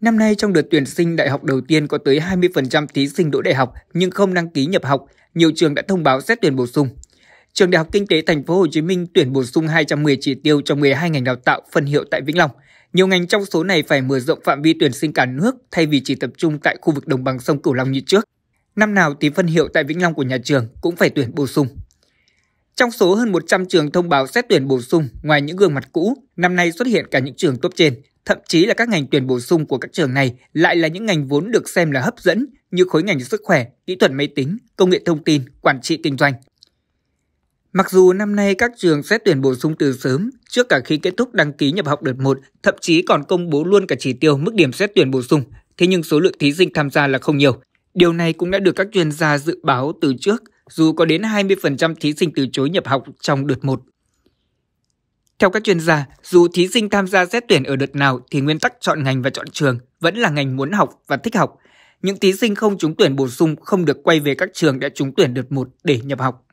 Năm nay trong đợt tuyển sinh đại học đầu tiên có tới 20% thí sinh đỗ đại học nhưng không đăng ký nhập học, nhiều trường đã thông báo xét tuyển bổ sung. Trường Đại học Kinh tế Thành phố Hồ Chí Minh tuyển bổ sung 210 chỉ tiêu trong 12 ngành đào tạo phân hiệu tại Vĩnh Long. Nhiều ngành trong số này phải mở rộng phạm vi tuyển sinh cả nước thay vì chỉ tập trung tại khu vực đồng bằng sông Cửu Long như trước. Năm nào thì phân hiệu tại Vĩnh Long của nhà trường cũng phải tuyển bổ sung. Trong số hơn 100 trường thông báo xét tuyển bổ sung, ngoài những gương mặt cũ, năm nay xuất hiện cả những trường top trên, Thậm chí là các ngành tuyển bổ sung của các trường này lại là những ngành vốn được xem là hấp dẫn như khối ngành sức khỏe, kỹ thuật máy tính, công nghệ thông tin, quản trị kinh doanh. Mặc dù năm nay các trường xét tuyển bổ sung từ sớm, trước cả khi kết thúc đăng ký nhập học đợt 1, thậm chí còn công bố luôn cả chỉ tiêu mức điểm xét tuyển bổ sung, thế nhưng số lượng thí sinh tham gia là không nhiều. Điều này cũng đã được các chuyên gia dự báo từ trước, dù có đến 20% thí sinh từ chối nhập học trong đợt 1. Theo các chuyên gia, dù thí sinh tham gia xét tuyển ở đợt nào thì nguyên tắc chọn ngành và chọn trường vẫn là ngành muốn học và thích học. Những thí sinh không trúng tuyển bổ sung không được quay về các trường đã trúng tuyển đợt 1 để nhập học.